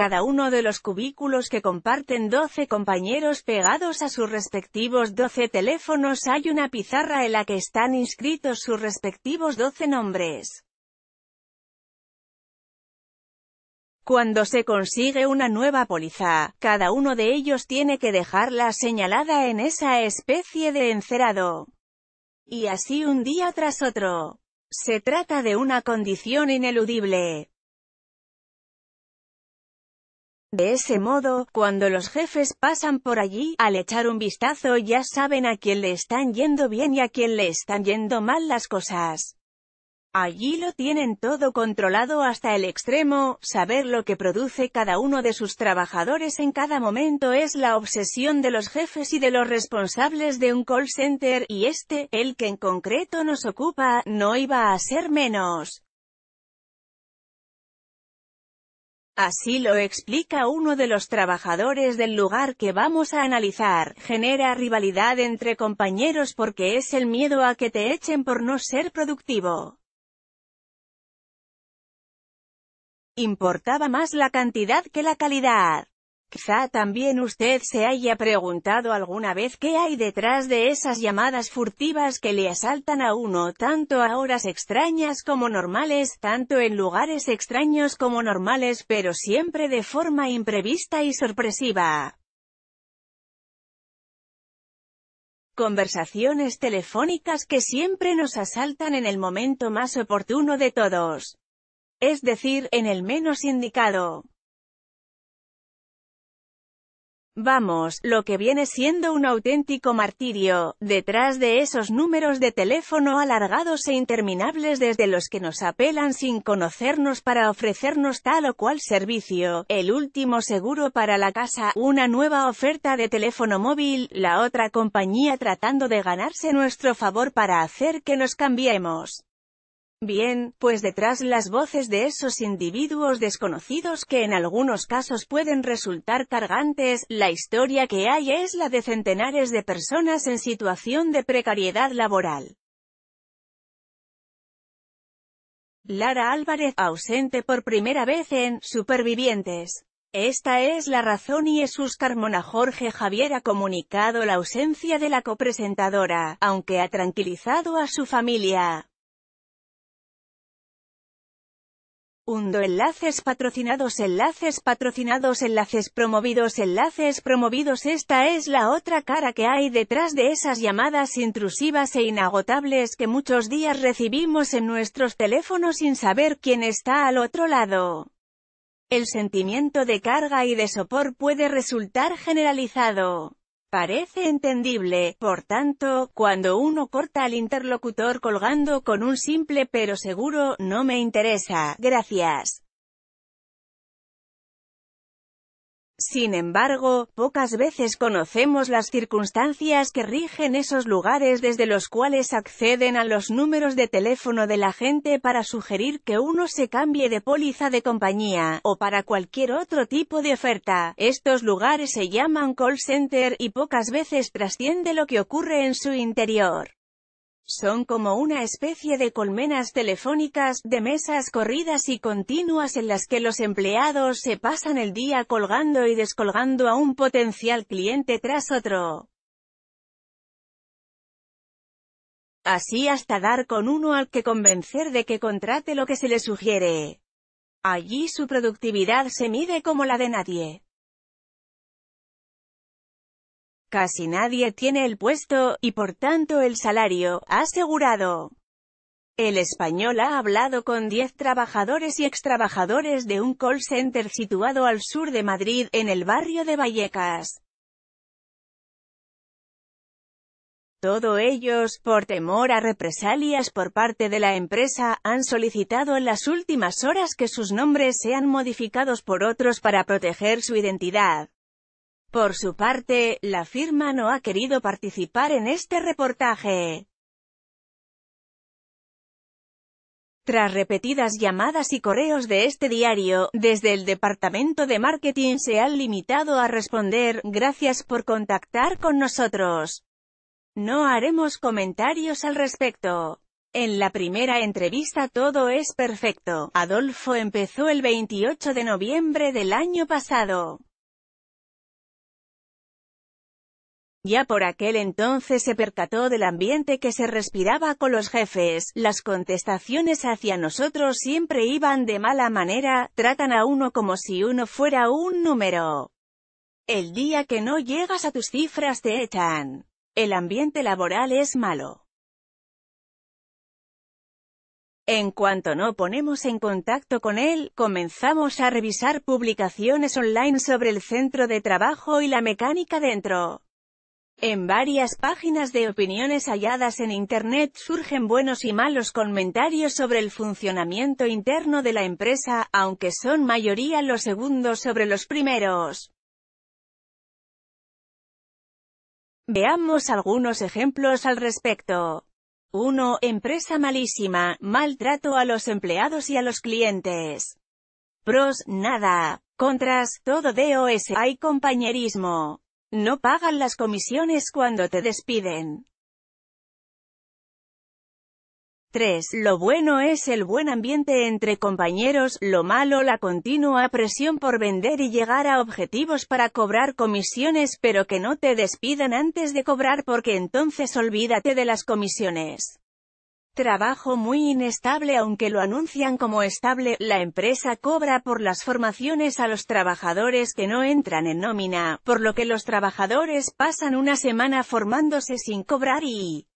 cada uno de los cubículos que comparten 12 compañeros pegados a sus respectivos 12 teléfonos hay una pizarra en la que están inscritos sus respectivos 12 nombres. Cuando se consigue una nueva póliza, cada uno de ellos tiene que dejarla señalada en esa especie de encerado. Y así un día tras otro. Se trata de una condición ineludible. De ese modo, cuando los jefes pasan por allí, al echar un vistazo ya saben a quién le están yendo bien y a quién le están yendo mal las cosas. Allí lo tienen todo controlado hasta el extremo, saber lo que produce cada uno de sus trabajadores en cada momento es la obsesión de los jefes y de los responsables de un call center, y este, el que en concreto nos ocupa, no iba a ser menos. Así lo explica uno de los trabajadores del lugar que vamos a analizar, genera rivalidad entre compañeros porque es el miedo a que te echen por no ser productivo. Importaba más la cantidad que la calidad. Quizá también usted se haya preguntado alguna vez qué hay detrás de esas llamadas furtivas que le asaltan a uno tanto a horas extrañas como normales, tanto en lugares extraños como normales pero siempre de forma imprevista y sorpresiva. Conversaciones telefónicas que siempre nos asaltan en el momento más oportuno de todos. Es decir, en el menos indicado. Vamos, lo que viene siendo un auténtico martirio, detrás de esos números de teléfono alargados e interminables desde los que nos apelan sin conocernos para ofrecernos tal o cual servicio, el último seguro para la casa, una nueva oferta de teléfono móvil, la otra compañía tratando de ganarse nuestro favor para hacer que nos cambiemos. Bien, pues detrás las voces de esos individuos desconocidos que en algunos casos pueden resultar cargantes, la historia que hay es la de centenares de personas en situación de precariedad laboral. Lara Álvarez, ausente por primera vez en Supervivientes. Esta es la razón y Úscar Carmona Jorge Javier ha comunicado la ausencia de la copresentadora, aunque ha tranquilizado a su familia. enlaces patrocinados enlaces patrocinados enlaces promovidos enlaces promovidos esta es la otra cara que hay detrás de esas llamadas intrusivas e inagotables que muchos días recibimos en nuestros teléfonos sin saber quién está al otro lado. El sentimiento de carga y de sopor puede resultar generalizado. Parece entendible, por tanto, cuando uno corta al interlocutor colgando con un simple pero seguro, no me interesa, gracias. Sin embargo, pocas veces conocemos las circunstancias que rigen esos lugares desde los cuales acceden a los números de teléfono de la gente para sugerir que uno se cambie de póliza de compañía, o para cualquier otro tipo de oferta. Estos lugares se llaman call center y pocas veces trasciende lo que ocurre en su interior. Son como una especie de colmenas telefónicas, de mesas corridas y continuas en las que los empleados se pasan el día colgando y descolgando a un potencial cliente tras otro. Así hasta dar con uno al que convencer de que contrate lo que se le sugiere. Allí su productividad se mide como la de nadie. Casi nadie tiene el puesto, y por tanto el salario, ha asegurado. El español ha hablado con 10 trabajadores y extrabajadores de un call center situado al sur de Madrid, en el barrio de Vallecas. Todo ellos, por temor a represalias por parte de la empresa, han solicitado en las últimas horas que sus nombres sean modificados por otros para proteger su identidad. Por su parte, la firma no ha querido participar en este reportaje. Tras repetidas llamadas y correos de este diario, desde el departamento de marketing se han limitado a responder, gracias por contactar con nosotros. No haremos comentarios al respecto. En la primera entrevista todo es perfecto. Adolfo empezó el 28 de noviembre del año pasado. Ya por aquel entonces se percató del ambiente que se respiraba con los jefes, las contestaciones hacia nosotros siempre iban de mala manera, tratan a uno como si uno fuera un número. El día que no llegas a tus cifras te echan. El ambiente laboral es malo. En cuanto no ponemos en contacto con él, comenzamos a revisar publicaciones online sobre el centro de trabajo y la mecánica dentro. En varias páginas de opiniones halladas en Internet surgen buenos y malos comentarios sobre el funcionamiento interno de la empresa, aunque son mayoría los segundos sobre los primeros. Veamos algunos ejemplos al respecto. 1. Empresa malísima, maltrato a los empleados y a los clientes. Pros, nada. Contras, todo DOS, hay compañerismo. No pagan las comisiones cuando te despiden. 3. Lo bueno es el buen ambiente entre compañeros, lo malo la continua presión por vender y llegar a objetivos para cobrar comisiones pero que no te despidan antes de cobrar porque entonces olvídate de las comisiones trabajo muy inestable aunque lo anuncian como estable, la empresa cobra por las formaciones a los trabajadores que no entran en nómina, por lo que los trabajadores pasan una semana formándose sin cobrar y...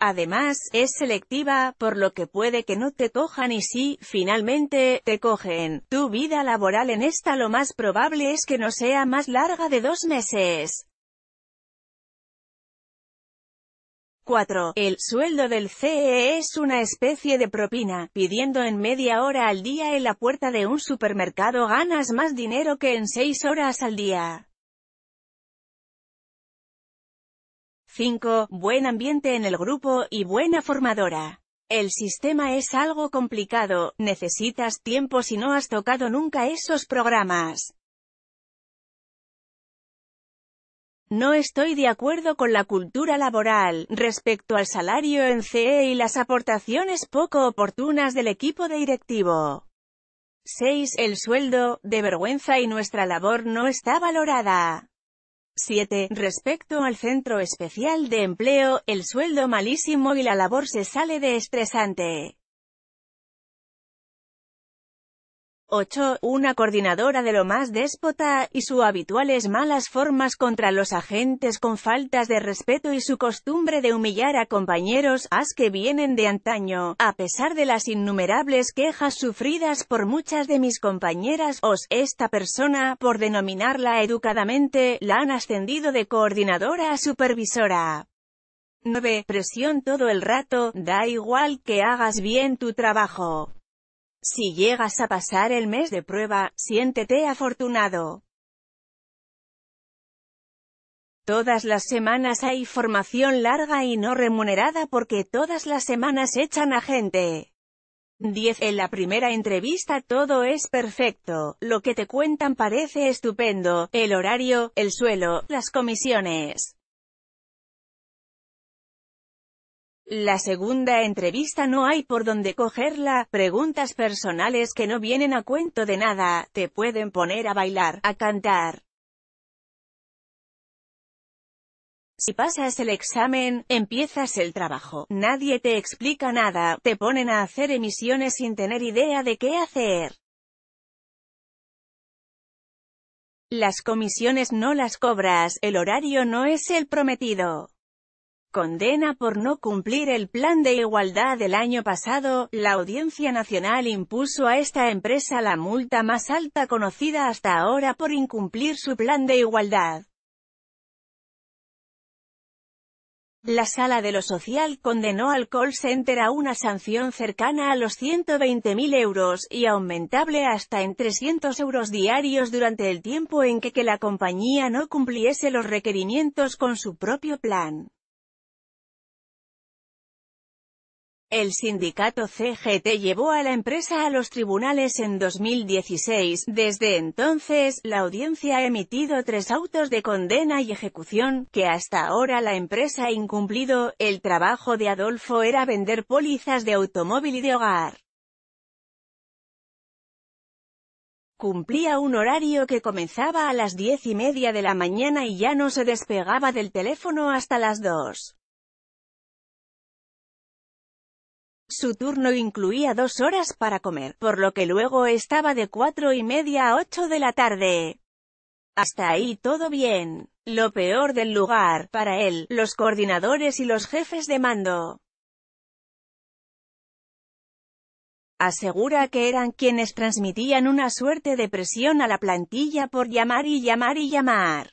Además, es selectiva, por lo que puede que no te cojan y si, finalmente, te cogen. Tu vida laboral en esta lo más probable es que no sea más larga de dos meses. 4. El sueldo del CE e es una especie de propina, pidiendo en media hora al día en la puerta de un supermercado ganas más dinero que en 6 horas al día. 5. Buen ambiente en el grupo, y buena formadora. El sistema es algo complicado, necesitas tiempo si no has tocado nunca esos programas. No estoy de acuerdo con la cultura laboral, respecto al salario en CE y las aportaciones poco oportunas del equipo directivo. 6. El sueldo, de vergüenza y nuestra labor no está valorada. 7. Respecto al Centro Especial de Empleo, el sueldo malísimo y la labor se sale de estresante. 8. Una coordinadora de lo más déspota, y su habituales malas formas contra los agentes con faltas de respeto y su costumbre de humillar a compañeros, as que vienen de antaño, a pesar de las innumerables quejas sufridas por muchas de mis compañeras, os, esta persona, por denominarla educadamente, la han ascendido de coordinadora a supervisora. 9. Presión todo el rato, da igual que hagas bien tu trabajo. Si llegas a pasar el mes de prueba, siéntete afortunado. Todas las semanas hay formación larga y no remunerada porque todas las semanas echan a gente. 10. En la primera entrevista todo es perfecto, lo que te cuentan parece estupendo, el horario, el suelo, las comisiones. La segunda entrevista no hay por dónde cogerla, preguntas personales que no vienen a cuento de nada, te pueden poner a bailar, a cantar. Si pasas el examen, empiezas el trabajo, nadie te explica nada, te ponen a hacer emisiones sin tener idea de qué hacer. Las comisiones no las cobras, el horario no es el prometido condena por no cumplir el plan de igualdad del año pasado, la Audiencia Nacional impuso a esta empresa la multa más alta conocida hasta ahora por incumplir su plan de igualdad. La Sala de lo Social condenó al call center a una sanción cercana a los 120.000 euros, y aumentable hasta en 300 euros diarios durante el tiempo en que la compañía no cumpliese los requerimientos con su propio plan. El sindicato CGT llevó a la empresa a los tribunales en 2016. Desde entonces, la audiencia ha emitido tres autos de condena y ejecución, que hasta ahora la empresa ha incumplido. El trabajo de Adolfo era vender pólizas de automóvil y de hogar. Cumplía un horario que comenzaba a las diez y media de la mañana y ya no se despegaba del teléfono hasta las dos. Su turno incluía dos horas para comer, por lo que luego estaba de cuatro y media a ocho de la tarde. Hasta ahí todo bien. Lo peor del lugar, para él, los coordinadores y los jefes de mando. Asegura que eran quienes transmitían una suerte de presión a la plantilla por llamar y llamar y llamar.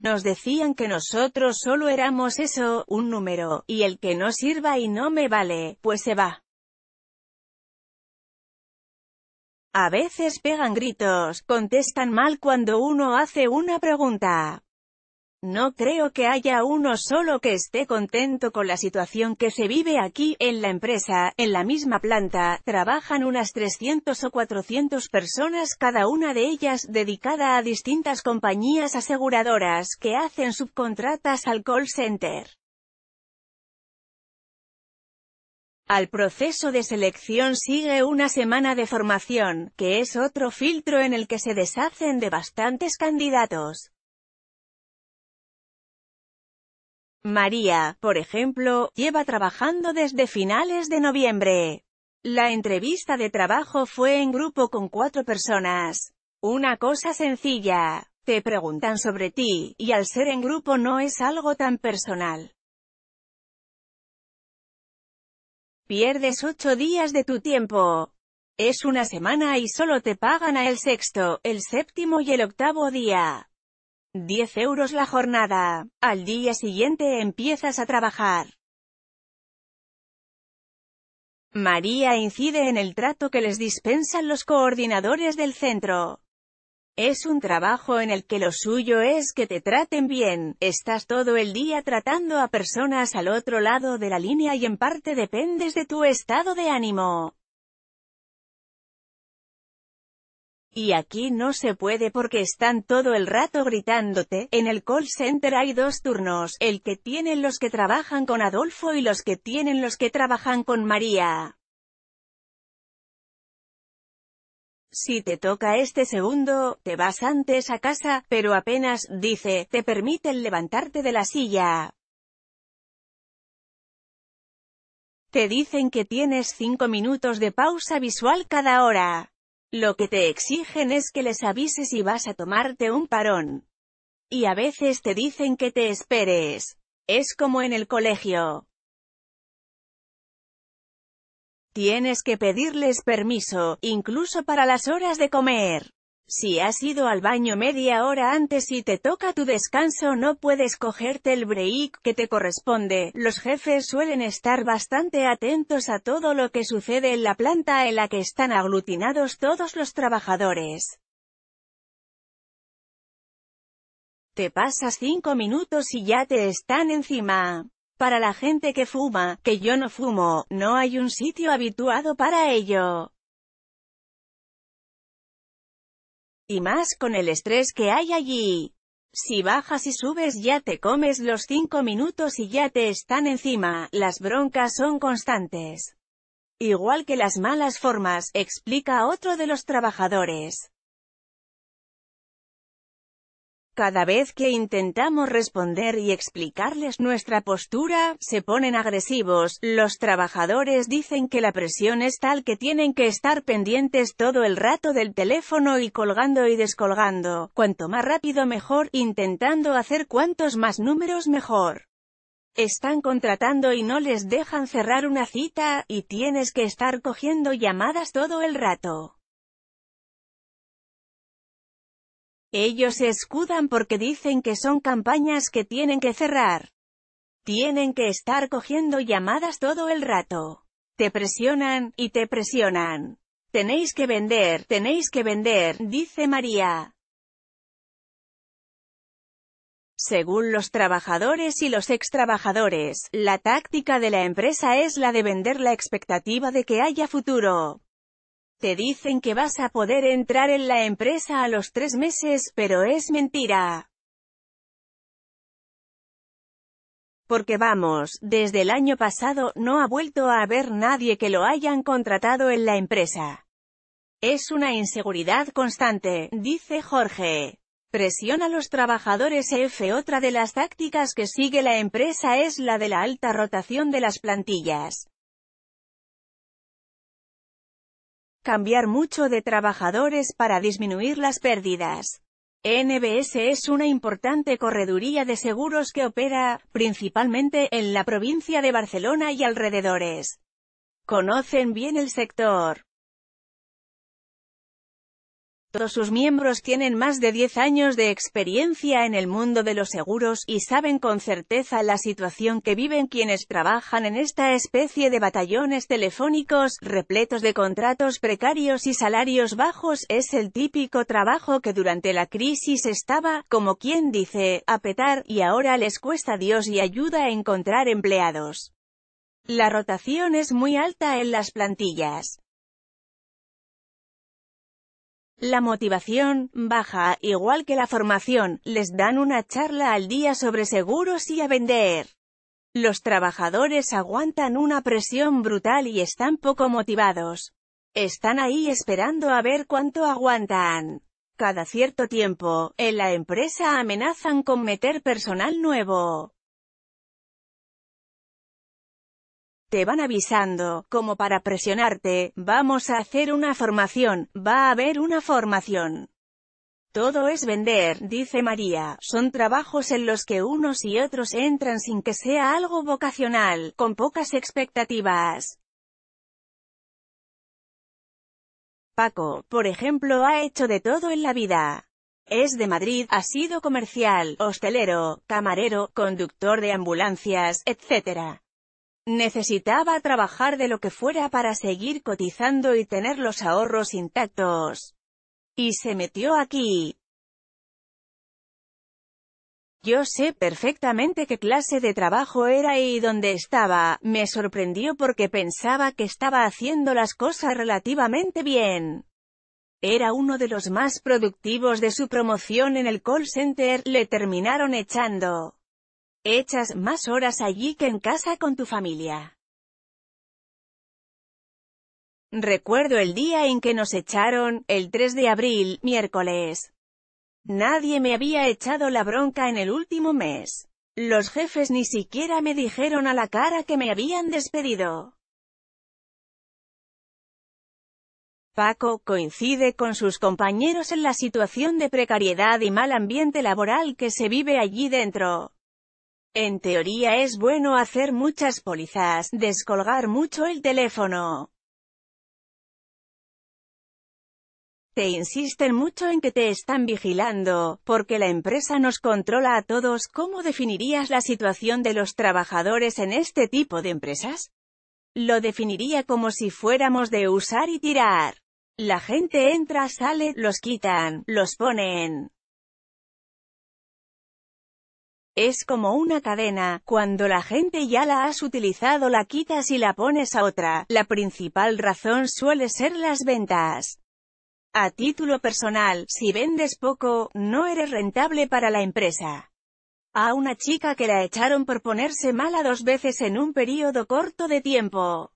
Nos decían que nosotros solo éramos eso, un número, y el que no sirva y no me vale, pues se va. A veces pegan gritos, contestan mal cuando uno hace una pregunta. No creo que haya uno solo que esté contento con la situación que se vive aquí, en la empresa, en la misma planta, trabajan unas 300 o 400 personas cada una de ellas dedicada a distintas compañías aseguradoras que hacen subcontratas al call center. Al proceso de selección sigue una semana de formación, que es otro filtro en el que se deshacen de bastantes candidatos. María, por ejemplo, lleva trabajando desde finales de noviembre. La entrevista de trabajo fue en grupo con cuatro personas. Una cosa sencilla. Te preguntan sobre ti, y al ser en grupo no es algo tan personal. Pierdes ocho días de tu tiempo. Es una semana y solo te pagan a el sexto, el séptimo y el octavo día. 10 euros la jornada. Al día siguiente empiezas a trabajar. María incide en el trato que les dispensan los coordinadores del centro. Es un trabajo en el que lo suyo es que te traten bien, estás todo el día tratando a personas al otro lado de la línea y en parte dependes de tu estado de ánimo. Y aquí no se puede porque están todo el rato gritándote, en el call center hay dos turnos, el que tienen los que trabajan con Adolfo y los que tienen los que trabajan con María. Si te toca este segundo, te vas antes a casa, pero apenas, dice, te permiten levantarte de la silla. Te dicen que tienes cinco minutos de pausa visual cada hora. Lo que te exigen es que les avises si vas a tomarte un parón. Y a veces te dicen que te esperes. Es como en el colegio. Tienes que pedirles permiso, incluso para las horas de comer. Si has ido al baño media hora antes y te toca tu descanso no puedes cogerte el break que te corresponde. Los jefes suelen estar bastante atentos a todo lo que sucede en la planta en la que están aglutinados todos los trabajadores. Te pasas cinco minutos y ya te están encima. Para la gente que fuma, que yo no fumo, no hay un sitio habituado para ello. Y más con el estrés que hay allí. Si bajas y subes ya te comes los cinco minutos y ya te están encima, las broncas son constantes. Igual que las malas formas, explica otro de los trabajadores. Cada vez que intentamos responder y explicarles nuestra postura, se ponen agresivos, los trabajadores dicen que la presión es tal que tienen que estar pendientes todo el rato del teléfono y colgando y descolgando, cuanto más rápido mejor, intentando hacer cuantos más números mejor. Están contratando y no les dejan cerrar una cita, y tienes que estar cogiendo llamadas todo el rato. Ellos se escudan porque dicen que son campañas que tienen que cerrar. Tienen que estar cogiendo llamadas todo el rato. Te presionan, y te presionan. Tenéis que vender, tenéis que vender, dice María. Según los trabajadores y los extrabajadores, la táctica de la empresa es la de vender la expectativa de que haya futuro. Te dicen que vas a poder entrar en la empresa a los tres meses, pero es mentira. Porque vamos, desde el año pasado, no ha vuelto a haber nadie que lo hayan contratado en la empresa. Es una inseguridad constante, dice Jorge. Presiona a los trabajadores F. Otra de las tácticas que sigue la empresa es la de la alta rotación de las plantillas. cambiar mucho de trabajadores para disminuir las pérdidas. NBS es una importante correduría de seguros que opera, principalmente, en la provincia de Barcelona y alrededores. Conocen bien el sector. Todos sus miembros tienen más de 10 años de experiencia en el mundo de los seguros, y saben con certeza la situación que viven quienes trabajan en esta especie de batallones telefónicos, repletos de contratos precarios y salarios bajos, es el típico trabajo que durante la crisis estaba, como quien dice, a petar, y ahora les cuesta Dios y ayuda a encontrar empleados. La rotación es muy alta en las plantillas. La motivación, baja, igual que la formación, les dan una charla al día sobre seguros y a vender. Los trabajadores aguantan una presión brutal y están poco motivados. Están ahí esperando a ver cuánto aguantan. Cada cierto tiempo, en la empresa amenazan con meter personal nuevo. te van avisando, como para presionarte, vamos a hacer una formación, va a haber una formación. Todo es vender, dice María, son trabajos en los que unos y otros entran sin que sea algo vocacional, con pocas expectativas. Paco, por ejemplo, ha hecho de todo en la vida. Es de Madrid, ha sido comercial, hostelero, camarero, conductor de ambulancias, etc. Necesitaba trabajar de lo que fuera para seguir cotizando y tener los ahorros intactos. Y se metió aquí. Yo sé perfectamente qué clase de trabajo era y dónde estaba, me sorprendió porque pensaba que estaba haciendo las cosas relativamente bien. Era uno de los más productivos de su promoción en el call center, le terminaron echando. Echas más horas allí que en casa con tu familia. Recuerdo el día en que nos echaron, el 3 de abril, miércoles. Nadie me había echado la bronca en el último mes. Los jefes ni siquiera me dijeron a la cara que me habían despedido. Paco coincide con sus compañeros en la situación de precariedad y mal ambiente laboral que se vive allí dentro. En teoría es bueno hacer muchas pólizas, descolgar mucho el teléfono. Te insisten mucho en que te están vigilando, porque la empresa nos controla a todos. ¿Cómo definirías la situación de los trabajadores en este tipo de empresas? Lo definiría como si fuéramos de usar y tirar. La gente entra, sale, los quitan, los ponen. Es como una cadena, cuando la gente ya la has utilizado la quitas y la pones a otra, la principal razón suele ser las ventas. A título personal, si vendes poco, no eres rentable para la empresa. A una chica que la echaron por ponerse mala dos veces en un periodo corto de tiempo.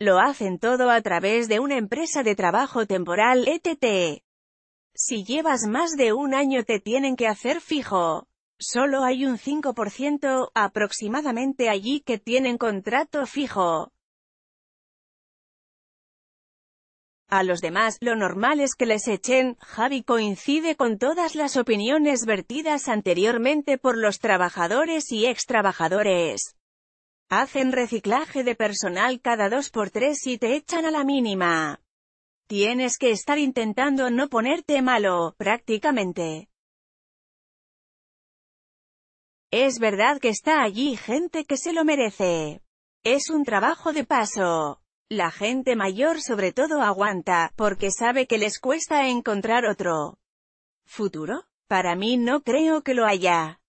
Lo hacen todo a través de una empresa de trabajo temporal, ETT. Si llevas más de un año te tienen que hacer fijo. Solo hay un 5% aproximadamente allí que tienen contrato fijo. A los demás, lo normal es que les echen, Javi coincide con todas las opiniones vertidas anteriormente por los trabajadores y extrabajadores. Hacen reciclaje de personal cada dos por tres y te echan a la mínima tienes que estar intentando no ponerte malo, prácticamente. Es verdad que está allí gente que se lo merece. Es un trabajo de paso. La gente mayor sobre todo aguanta, porque sabe que les cuesta encontrar otro futuro. Para mí no creo que lo haya.